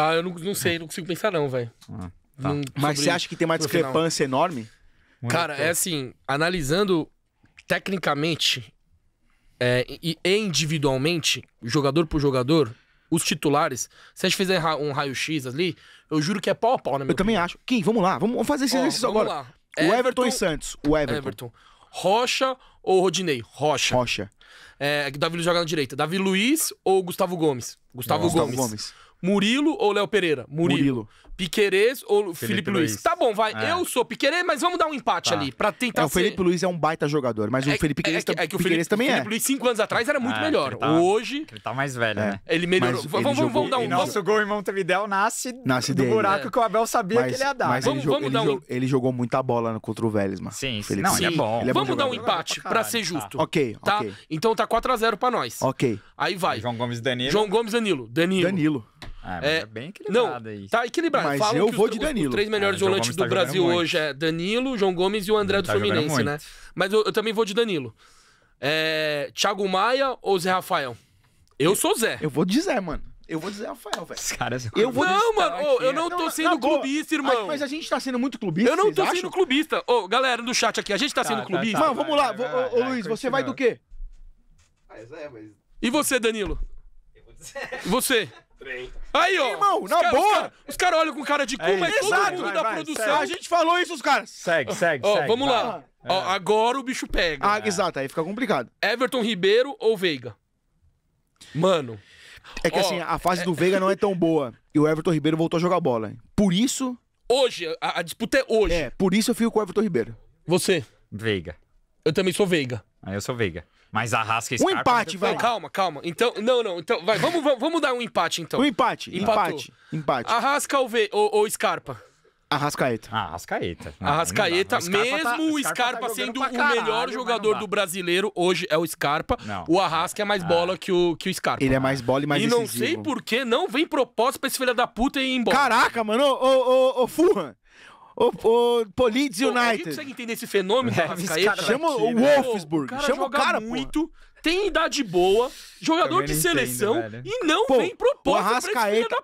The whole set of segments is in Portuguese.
Ah, eu não, não sei, não consigo pensar, não, velho. Ah, tá. Mas você acha que tem uma discrepância enorme? Muito Cara, bom. é assim, analisando tecnicamente é, e individualmente, jogador por jogador, os titulares, se a gente fizer um raio-x ali, eu juro que é pau a pau, né, Eu opinião. também acho. Quem? vamos lá, vamos fazer esse exercício agora. Lá. O Everton, Everton e Santos. O Everton. Everton. Rocha ou Rodinei? Rocha. Rocha. É, Davi Luiz joga na direita. Davi Luiz ou Gustavo Gomes? Gustavo Gomes. Gustavo Gomes. Murilo ou Léo Pereira? Murilo. Murilo. Piquerez ou Felipe, Felipe Luiz. Luiz. Tá bom, vai. É. Eu sou Piquerez, mas vamos dar um empate tá. ali pra tentar. É, o Felipe ser... Luiz é um baita jogador, mas é, o Felipe Piquerez, é, é que o Felipe, também é. O Felipe Luiz, cinco anos atrás, era muito ah, melhor. Tá, Hoje. Ele tá mais velho, é. né? Ele melhorou. Mas vamos, ele vamos, jogou, dar um. Ele nosso gol em Montevidéu nasce, nasce do dele, buraco que o Abel sabia mas, que ele ia dar. Mas ele, vamos, jogou, um... ele, jogou muita bola contra o Vélez, mano. Sim, sim. Não, ele é, é bom. É vamos dar um empate pra ser tá. justo. Ok, tá? Então tá 4x0 pra nós. Ok. Aí vai. João Gomes Danilo. João Gomes Danilo. Danilo. Danilo. Ah, é, é, bem equilibrado não, aí. Tá equilibrado. Mas Falam eu vou de Danilo. Os, três melhores volantes é, do tá Brasil hoje é Danilo, João Gomes e o André Ele do tá Fluminense, né? Mas eu, eu, também vou de Danilo. É, Thiago Maia ou Zé Rafael? Eu, eu sou Zé. Eu vou de Zé, mano. Eu vou dizer Rafael, velho. Esses caras... Eu vou não, mano, oh, eu não tô sendo não, clubista, irmão. Mas a gente tá sendo muito clubista, Eu não tô sendo clubista. Ô, oh, galera do chat aqui, a gente tá, tá sendo tá, tá, clubista? Mano, vamos lá. Ô, Luiz, você vai do quê? Ah, é mas... E você, Danilo? Eu vou dizer... Você? Aí, ó. Irmão, na cara, boa. Os caras cara olham com cara de é cu, é mas todo mundo vai, da produção. Segue. A gente falou isso, os caras. Segue, segue, ó, segue. Vamos vai. lá. É. Ó, agora o bicho pega. Ah, é. exato, aí fica complicado. Everton Ribeiro ou Veiga? Mano. É que ó, assim, a fase é do Veiga não é tão boa. E o Everton Ribeiro voltou a jogar bola. Por isso. Hoje, a, a disputa é hoje. É, por isso eu fico com o Everton Ribeiro. Você? Veiga. Eu também sou Veiga. Ah, eu sou Veiga. Mas Arrasca esse Scarpa... Um empate, vai. Não, calma, calma. Então, não, não. Então, vai, vamos, vamos, vamos dar um empate, então. Um empate, Empatou. empate, empate. Arrasca ou, v, ou, ou Scarpa? Arrascaeta. Arrascaeta. Ah, não, Arrascaeta, não mesmo tá, o Scarpa, tá- Scarpa tá sendo o caralho, melhor jogador do brasileiro, hoje é o Scarpa. Não. O Arrasca é mais ah. bola ah. que, o, que o Scarpa. Ele é mais bola e mais E decisivo. não sei por que não vem proposta pra esse filho da puta ir embora. Caraca, mano. Ô, ô, ô, ô Furran o, o Polides United. Você a consegue entender esse fenômeno é, Chama o Wolfsburg. Chama o cara, muito, tem idade boa, jogador de seleção entendo, e não pô, vem proposta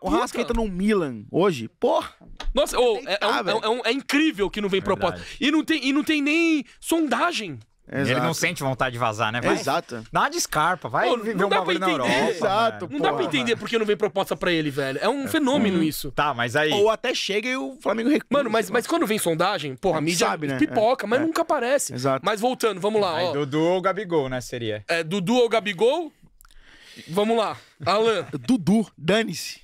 o Arrascaeta, O no Milan hoje, porra. Nossa, oh, é, é, um, é, um, é, incrível que não vem proposta. E não, tem, e não tem nem sondagem. Exato. Ele não sente vontade de vazar, né? Vai, Exato. Dá uma descarpa, vai Pô, viver um bagulho na Europa. Exato, né? Não dá pra entender porque não vem proposta pra ele, velho. É um é, fenômeno hum. isso. Tá, mas aí... Ou até chega e o Flamengo recusa. Mano, mas, mas quando vem sondagem, porra, a mídia Sabe, né? pipoca, é, mas é. nunca aparece. Exato. Mas voltando, vamos lá, aí, ó. Dudu ou Gabigol, né, seria? É, Dudu ou Gabigol? Vamos lá, Alan. Dudu, dane-se.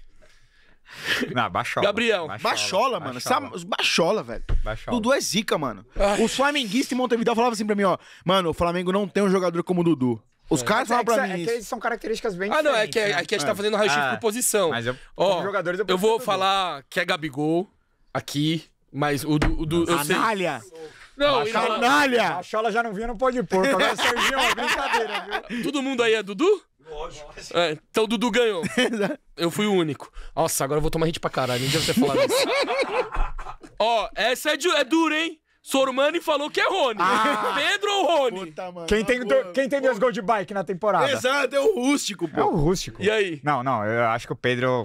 Não, Baixola. Gabriel. Baixola, Baixola mano. É baixola, Baixola velho. Baixola. Dudu é zica, mano. Ai. Os flamenguistas em Montevideo falavam assim pra mim, ó. Mano, o Flamengo não tem um jogador como o Dudu. Os é. caras falam é pra mim. É, é que são características bem Ah, não, é que, é, né? é que a gente tá fazendo raio-x ah, por posição. Mas eu, Ó, jogadores eu, eu vou tudo. falar que é Gabigol aqui, mas o do. do eu Canalha! Sei. Não, Baixola. A Chola já não vinha no pôr de porco. Agora Serginho brincadeira, viu? Todo mundo aí é Dudu? lógico. É, então o Dudu ganhou. Eu fui o único. Nossa, agora eu vou tomar hit pra caralho. Não vai ter falado isso. Ó, essa é, du é dura, hein? Sormani falou que é Rony. Ah. Pedro ou Rony? Puta, mano. Quem tem, quem tem dois gols de bike na temporada? Exato, é o rústico, pô. É o rústico. E aí? Não, não, eu acho que o Pedro.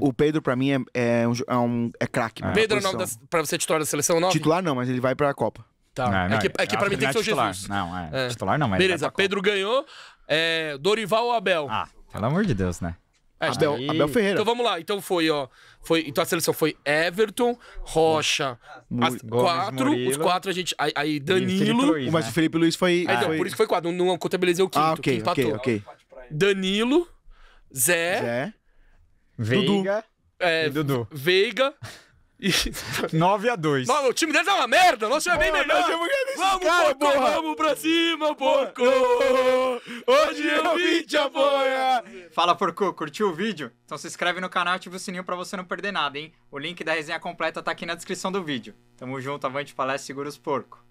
O Pedro, pra mim, é, é um, é, um, é craque. É, Pedro é o nome da, pra você titular da seleção, não? É titular não, mas ele vai pra Copa. Tá. Não, não, é que, é que pra é mim tem que ser o titular. Jesus. Não, é. é. Titular não, mas. Beleza, Pedro ganhou. É, Dorival ou Abel? Ah, pelo amor de Deus, né? É, ah, Abel, Abel, Ferreira. Então vamos lá. Então foi, ó. Foi, então a seleção foi Everton, Rocha, as Gomes, quatro. Murilo, os quatro a gente. Aí, aí Danilo. Luiz, né? o Felipe Luiz foi. Aí, ah, então, foi... Por isso que foi quatro. Não, não contabilizei o quinto. Ah, ok, quinto ok, ok. Danilo, Zé. Zé. Veiga. Dudu. É, Dudu. Veiga, 9 a 2 não, O time deles é uma merda, o nosso é bem Pô, melhor. Vamos, cara, porco, porra. vamos pra cima, porco! Hoje eu vim te apoiar! Fala, porco, curtiu o vídeo? Então se inscreve no canal e ativa o sininho pra você não perder nada, hein? O link da resenha completa tá aqui na descrição do vídeo. Tamo junto, avante, palestra, segura os porco.